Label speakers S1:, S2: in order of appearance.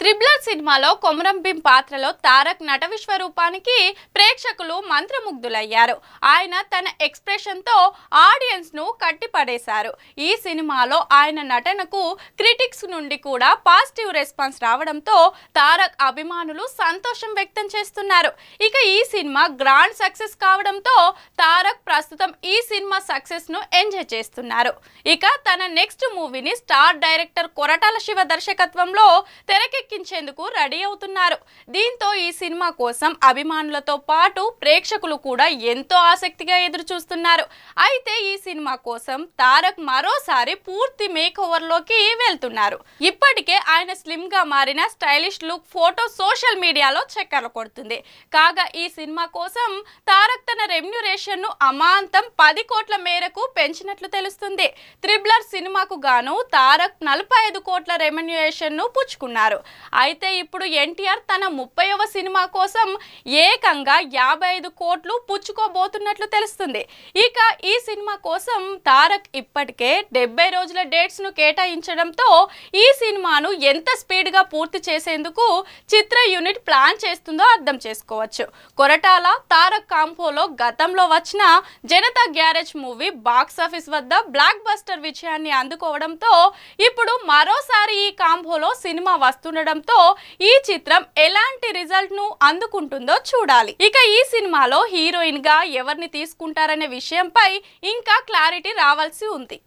S1: త్రిబ్లర్ సినిమాలో కొమరంభీం పాత్రలో తారక్ నట విశ్వరూపానికి ప్రేక్షకులు మంత్రముగ్ధులయ్యారు ఆయన తన ఎక్స్ప్రెషన్తో ఆడియన్స్ను కట్టిపడేశారు ఈ సినిమాలో ఆయన నటనకు క్రిటిక్స్ నుండి కూడా పాజిటివ్ రెస్పాన్స్ రావడంతో తారక్ అభిమానులు సంతోషం వ్యక్తం చేస్తున్నారు ఇక ఈ సినిమా గ్రాండ్ సక్సెస్ కావడంతో తారక్ ప్రస్తుతం ఈ సినిమా సక్సెస్ ను ఎంజాయ్ చేస్తున్నారు ఇక తన నెక్స్ట్ మూవీని స్టార్ డైరెక్టర్ కొరటాల శివ దర్శకత్వంలో తెరకెక్కించేందుకు రెడీ అవుతున్నారు దీంతో ఈ సినిమా కోసం అభిమానులతో పాటు ప్రేక్షకులు కూడా ఎంతో ఆసక్తిగా ఎదురు చూస్తున్నారు అయితే ఈ సినిమా కోసం తారక్ మరోసారి పూర్తి మేక్ ఓవర్లోకి వెళ్తున్నారు ఇప్పటికే ఆయన స్లిమ్ గా మారిన స్టైలిష్ లుక్ ఫోటో సోషల్ మీడియాలో చక్కర్లు కొడుతుంది కాగా ఈ సినిమా కోసం తారక్ తన రెమ్యురేషన్ ను అమా ప్రాంతం పది కోట్ల మేరకు పెంచినట్లు తెలుస్తుంది త్రిబ్లర్ సినిమాకు గాను తారక్ నలభై ఐదు కోట్ల ను పుచ్చుకున్నారు అయితే ఇప్పుడు ఎన్టీఆర్ తన ముప్పైవ సినిమా కోసం ఏకంగా యాభై ఐదు కోట్లు పుచ్చుకోబోతున్నట్లు తెలుస్తుంది ఇక ఈ సినిమా కోసం తారక్ ఇప్పటికే డెబ్బై రోజుల డేట్స్ను కేటాయించడంతో ఈ సినిమాను ఎంత స్పీడ్గా పూర్తి చేసేందుకు చిత్ర యూనిట్ ప్లాన్ చేస్తుందో అర్థం చేసుకోవచ్చు కొరటాల తారక్ కాంపోలో గతంలో వచ్చిన Janatha Garage movie box office వద్ద బ్లాక్ బస్టర్ విజయాన్ని అందుకోవడంతో ఇప్పుడు మరోసారి ఈ కాంబోలో సినిమా వస్తుండడంతో ఈ చిత్రం ఎలాంటి రిజల్ట్ ను అందుకుంటుందో చూడాలి ఇక ఈ సినిమాలో హీరోయిన్ గా ఎవరిని తీసుకుంటారనే విషయంపై ఇంకా క్లారిటీ రావాల్సి ఉంది